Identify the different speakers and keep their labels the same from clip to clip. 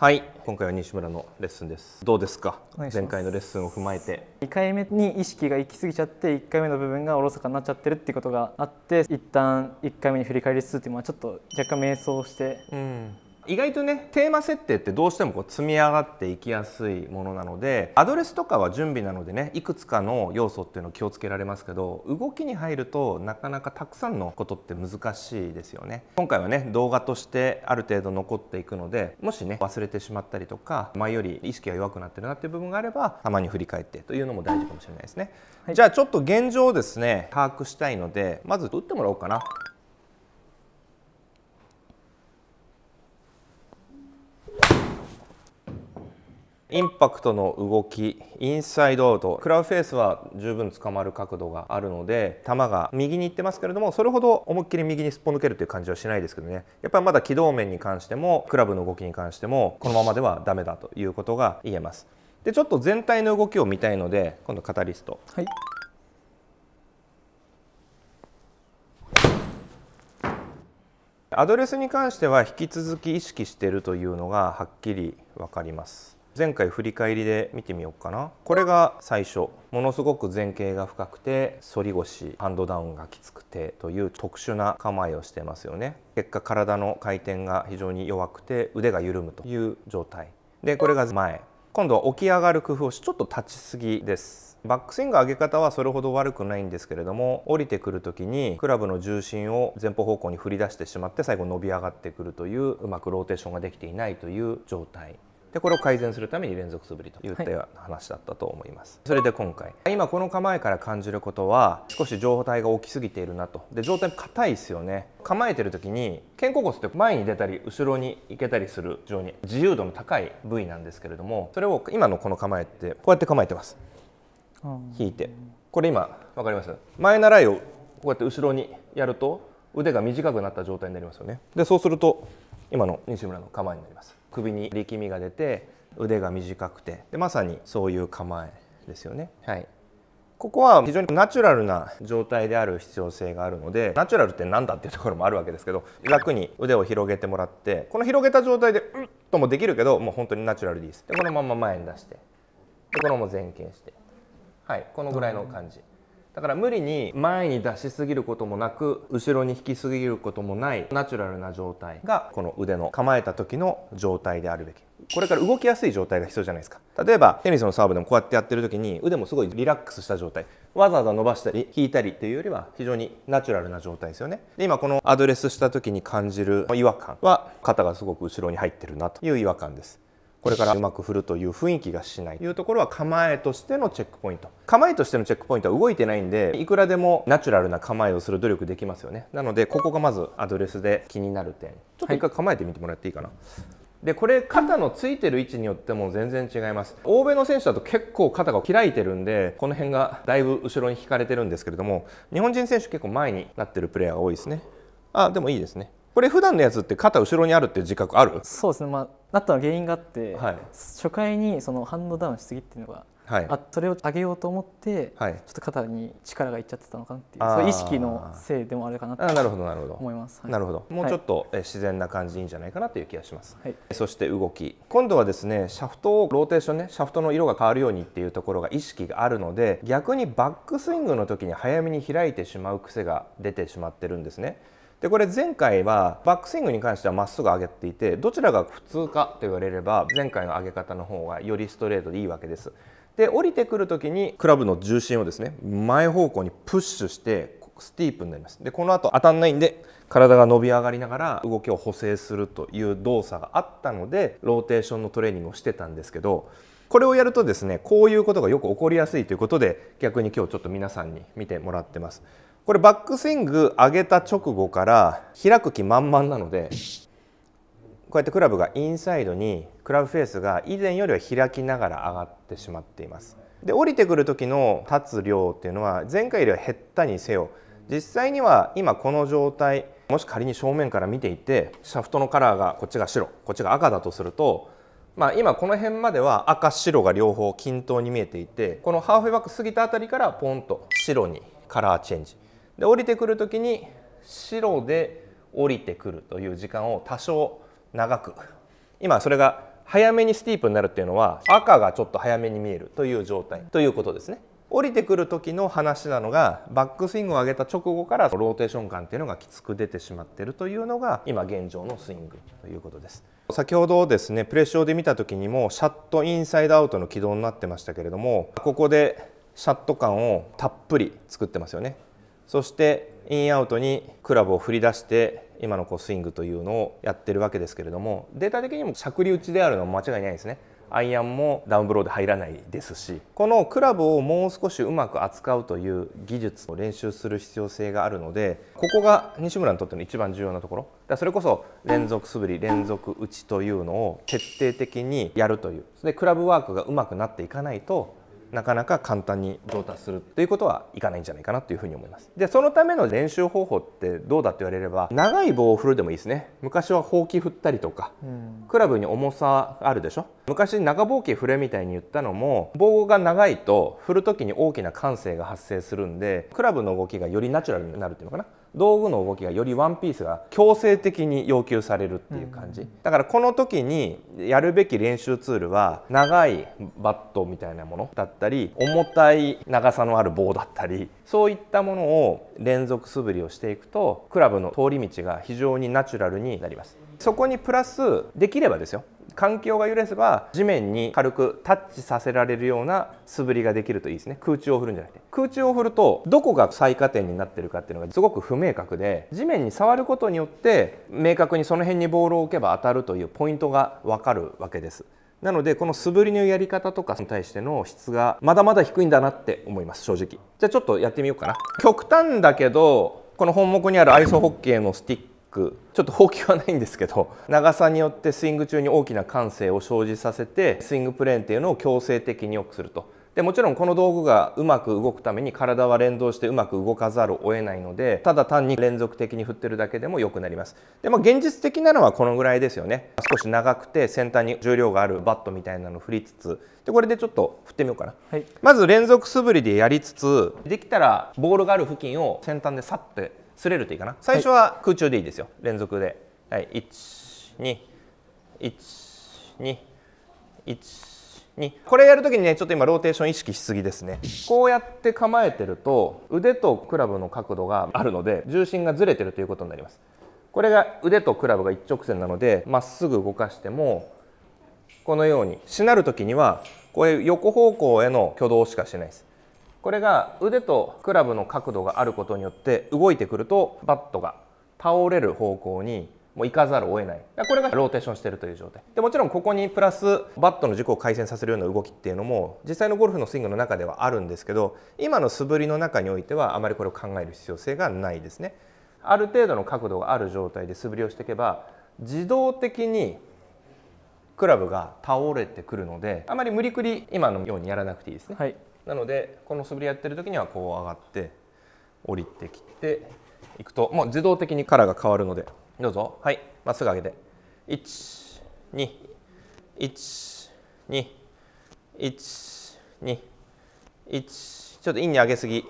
Speaker 1: はい今回は西村のレッスンですどうですか前回のレッスンを踏まえて2回目に意識が行き過ぎちゃって1回目の部分がおろそかになっちゃってるっていうことがあって一旦1回目に振り返りつつっていうのはちょっと若干迷走して、意外とねテーマ設定ってどうしてもこう積み上がっていきやすいものなのでアドレスとかは準備なのでねいくつかの要素っていうのを気をつけられますけど動きに入るとなかなかたくさんのことって難しいですよね今回はね動画としてある程度残っていくのでもしね忘れてしまったりとか前より意識が弱くなってるなっていう部分があればたまに振り返ってというのも大事かもしれないですね、はい、じゃあちょっと現状をですね把握したいのでまず打ってもらおうかなインパクトの動きインサイドアウトクラウフェースは十分捕まる角度があるので球が右に行ってますけれどもそれほど思いっきり右にすっぽ抜けるという感じはしないですけどねやっぱりまだ軌道面に関してもクラブの動きに関してもこのままではダメだということが言えますでちょっと全体の動きを見たいので今度カタリストはいアドレスに関しては引き続き意識しているというのがはっきり分かります前回振り返りで見てみようかなこれが最初ものすごく前傾が深くて反り腰ハンドダウンがきつくてという特殊な構えをしてますよね結果体の回転が非常に弱くて腕が緩むという状態でこれが前今度は起き上がる工夫をしちょっと立ちすぎですバックスイング上げ方はそれほど悪くないんですけれども降りてくる時にクラブの重心を前方方向に振り出してしまって最後伸び上がってくるといううまくローテーションができていないという状態でこれを改善するために連続素振りといったような話だったと思います、はい、それで今回今この構えから感じることは少し状態が大きすぎているなとで態体硬いですよね構えてる時に肩甲骨って前に出たり後ろに行けたりする非常に自由度の高い部位なんですけれどもそれを今のこの構えってこうやって構えてます引いてこれ今分かります前習いをこうやって後ろにやると腕が短くなった状態になりますよねでそうすると今の西村の構えになります首に力みが出て腕が短くてでまさにそういう構えですよね。はいここは非常にナチュラルな状態である必要性があるのでナチュラルって何だっていうところもあるわけですけど楽に腕を広げてもらってこの広げた状態で「うっ!」ともできるけどもう本当にナチュラルでいいですでこのまま前に出してでこのまま前傾してはいこのぐらいの感じだから無理に前に出しすぎることもなく後ろに引きすぎることもないナチュラルな状態がこの腕の構えた時の状態であるべきこれから動きやすい状態が必要じゃないですか例えばテニスのサーブでもこうやってやってる時に腕もすごいリラックスした状態わざわざ伸ばしたり引いたりっていうよりは非常にナチュラルな状態ですよねで今このアドレスした時に感じる違和感は肩がすごく後ろに入ってるなという違和感ですこれからうまく振るという雰囲気がしないというところは構えとしてのチェックポイント構えとしてのチェックポイントは動いてないんでいくらでもナチュラルな構えをする努力できますよねなのでここがまずアドレスで気になる点ちょっと一回構えてみてもらっていいかな、はい、でこれ肩のついてる位置によっても全然違います欧米の選手だと結構肩が開いてるんでこの辺がだいぶ後ろに引かれてるんですけれども日本人選手結構前になってるプレイヤーが多いですねあでもいいですねこれ普段のやつって肩後ろにあるって自覚あるそうですね、まあ、なったの原因があって、はい、初回にそのハンドダウンしすぎっていうのが、はい、あそれを上げようと思って、はい、ちょっと肩に力がいっちゃってたのかなっていうそういう意識のせいでもあるかなと思います。なるほどもうちょっと、はい、自然な感じいいんじゃないかなという気がします、はい、そして動き今度はですねシャフトをローテーションねシャフトの色が変わるようにっていうところが意識があるので逆にバックスイングの時に早めに開いてしまう癖が出てしまってるんですね。でこれ前回はバックスイングに関してはまっすぐ上げていてどちらが普通かと言われれば前回の上げ方の方がよりストレートでいいわけです。で降りてくる時にクラブの重心をですね前方向にプッシュしてスティープになりますでこの後当たんないんで体が伸び上がりながら動きを補正するという動作があったのでローテーションのトレーニングをしてたんですけどこれをやるとですねこういうことがよく起こりやすいということで逆に今日ちょっと皆さんに見てもらってます。これバックスイング上げた直後から開く気満々なのでこうやってクラブがインサイドにクラブフェースが以前よりは開きながら上がってしまっていますで降りてくる時の立つ量っていうのは前回よりは減ったにせよ実際には今この状態もし仮に正面から見ていてシャフトのカラーがこっちが白こっちが赤だとするとまあ、今この辺までは赤白が両方均等に見えていてこのハーフウェイバック過ぎた辺りからポンと白にカラーチェンジで降りてくる時に白で降りてくるという時間を多少長く今それが早めにスティープになるっていうのは赤がちょっと早めに見えるという状態ということですね降りてくる時の話なのがバックスイングを上げた直後からローテーション感っていうのがきつく出てしまっているというのが今現状のスイングということです先ほどですねプレッショーで見た時にもシャットインサイドアウトの軌道になってましたけれどもここでシャット感をたっぷり作ってますよねそしてインアウトにクラブを振り出して今のこうスイングというのをやってるわけですけれどもデータ的にもしゃくり打ちであるのは間違いないですねアイアンもダウンブローで入らないですしこのクラブをもう少しうまく扱うという技術を練習する必要性があるのでここが西村にとっての一番重要なところだそれこそ連続素振り連続打ちというのを徹底的にやるというでクラブワークがうまくなっていかないとなかなか簡単に上達するということはいかないんじゃないかなというふうに思いますでそのための練習方法ってどうだって言われれば長い棒を振るでもいいですね昔はほうき振ったりとか、うん、クラブに重さあるでしょ昔長棒機振れみたいに言ったのも棒が長いと振る時に大きな感性が発生するんでクラブの動きがよりナチュラルになるっていうのかな道具の動きがよりワンピースが強制的に要求されるっていう感じ、うん、だからこの時にやるべき練習ツールは長いバットみたいなものだったり重たい長さのある棒だったりそういったものを連続素振りをしていくとクラブの通り道が非常にナチュラルになりますそこにプラスできればですよ環境が揺れせば地面に軽くタッチさせられるような素振りができるといいですね空中を振るんじゃなくて空中を振るとどこが最下点になってるかっていうのがすごく不明確で地面に触ることによって明確にその辺にボールを置けば当たるというポイントが分かるわけですなのでこの素振りのやり方とかに対しての質がまだまだ低いんだなって思います正直じゃあちょっとやってみようかな極端だけどこの本目にあるアイスホッケーのスティッくちょっとほうきはないんですけど 長さによってスイング中に大きな感性を生じさせてスイングプレーンっていうのを強制的に良くするとでもちろんこの道具がうまく動くために体は連動してうまく動かざるを得ないのでただ単に連続的に振ってるだけでも良くなりますで、も現実的なのはこのぐらいですよね少し長くて先端に重量があるバットみたいなの振りつつでこれでちょっと振ってみようかな、はい、まず連続素振りでやりつつできたらボールがある付近を先端でさって擦れるといいかな最初は空中でいいですよ、はい、連続で、はい、121212これやるときにねちょっと今ローテーション意識しすぎですねこうやって構えてると腕とクラブの角度があるので重心がずれてるということになりますこれが腕とクラブが一直線なのでまっすぐ動かしてもこのようにしなるときにはこういう横方向への挙動しかしないですこれが腕とクラブの角度があることによって動いてくるとバットが倒れる方向にもう行かざるを得ないこれがローテーションしてるという状態でもちろんここにプラスバットの軸を回転させるような動きっていうのも実際のゴルフのスイングの中ではあるんですけど今の素振りの中においてはあまりこれを考える必要性がないですねある程度の角度がある状態で素振りをしていけば自動的にクラブが倒れてくるのであまり無理くり今のようにやらなくていいですね、はいなのでこの素振りやってる時にはこう上がって降りてきていくともう自動的にカラーが変わるのでどうぞはいまっすぐ上げて1212121ちょっとインに上げすぎ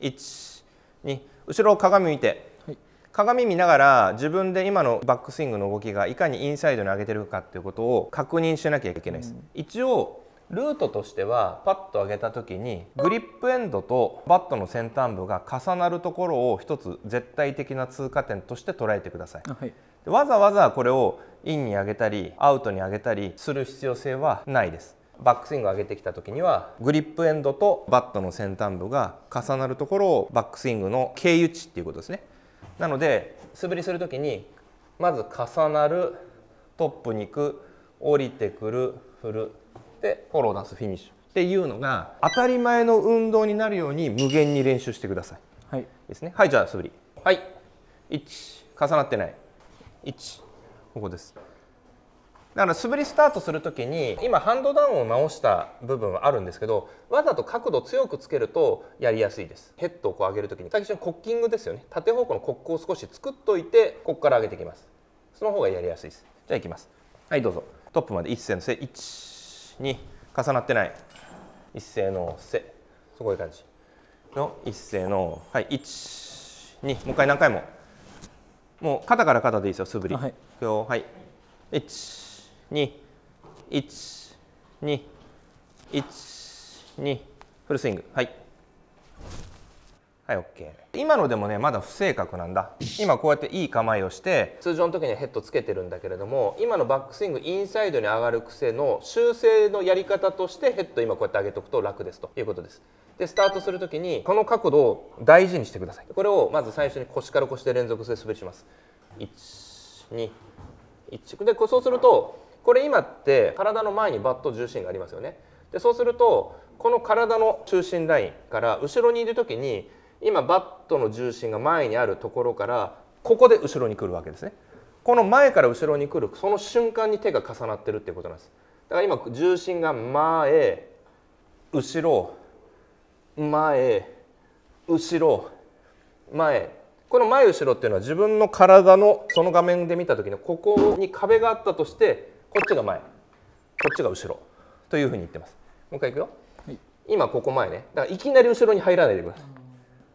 Speaker 1: 12後ろを鏡見て、はい、鏡見ながら自分で今のバックスイングの動きがいかにインサイドに上げてるかっていうことを確認しなきゃいけないです、一応ルートとしてはパッと上げた時にグリップエンドとバットの先端部が重なるところを一つ絶対的な通過点として捉えてください、はい、わざわざこれをインに上げたりアウトに上げたりする必要性はないですバックスイングを上げてきた時にはグリップエンドとバットの先端部が重なるところをバックスイングの経由値っていうことですねなので素振りする時にまず重なるトップに行く降りてくる振るってフォロー出すフィニッシュっていうのが当たり前の運動になるように無限に練習してくださいはいですねはいじゃあ素振りはい1重なってない1ここですだから素振りスタートする時に今ハンドダウンを直した部分はあるんですけどわざと角度強くつけるとやりやすいですヘッドをこう上げる時に最初にコッキングですよね縦方向のコックを少し作っといてここから上げていきますその方がやりやすいですじゃあいきますはいどうぞトップまで1のン1に重なってない一斉のせすごい感じの一斉のはい12もう一回何回ももう肩から肩でいいですよ素振り、はい、はい121212フルスイングはいはい OK 今のでもねまだ不正確なんだ今こうやっていい構えをして通常の時にヘッドつけてるんだけれども今のバックスイングインサイドに上がる癖の修正のやり方としてヘッド今こうやって上げておくと楽ですということですでスタートする時にこの角度を大事にしてくださいこれをまず最初に腰から腰で連続して滑りします121でそうするとこれ今って体の前にバット重心がありますよねでそうするとこの体の中心ラインから後ろにいる時に今バットの重心が前にあるところからここで後ろに来るわけですねこの前から後ろに来るその瞬間に手が重なってるっていうことなんですだから今重心が前後ろ前後ろ前この前後ろっていうのは自分の体のその画面で見た時のここに壁があったとしてこっちが前こっちが後ろというふうに言ってますもう一回いくよ、はい、今ここ前ねだからいきなり後ろに入らないでください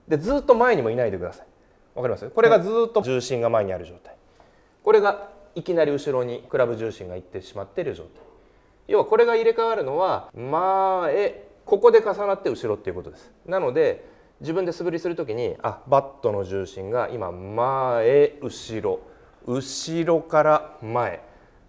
Speaker 1: でずっと前にもいないでくださいわかりますこれがずっと重心が前にある状態これがいきなり後ろにクラブ重心がいってしまっている状態要はこれが入れ替わるのは前ここで重なって後ろっていうことですなので自分で素振りする時にあバットの重心が今前後ろ後ろから前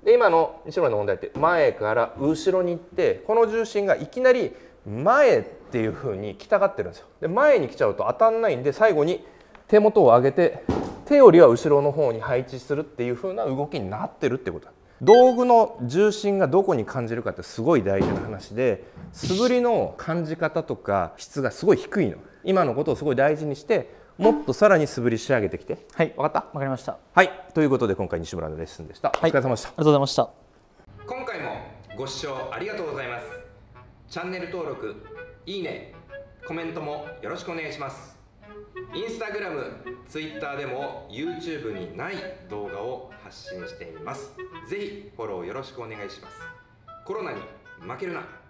Speaker 1: で今の西村の問題って前から後ろに行ってこの重心がいきなり前っていう風に来たがってるんですよで前に来ちゃうと当たんないんで最後に手元を上げて手よりは後ろの方に配置するっていう風な動きになってるってこと道具の重心がどこに感じるかってすごい大事な話で素振りの感じ方とか質がすごい低いの今のことをすごい大事にしてもっとさらに素振り仕上げてきてはい分かった分かりましたはいということで今回西村のレッスンでした、はい、お疲れ様でしたありがとうございました今回もご視聴ありがとうございますチャンネル登録いいねコメントもよろしくお願いしますインスタグラム、Twitter でも YouTube にない動画を発信していますぜひフォローよろしくお願いしますコロナに負けるな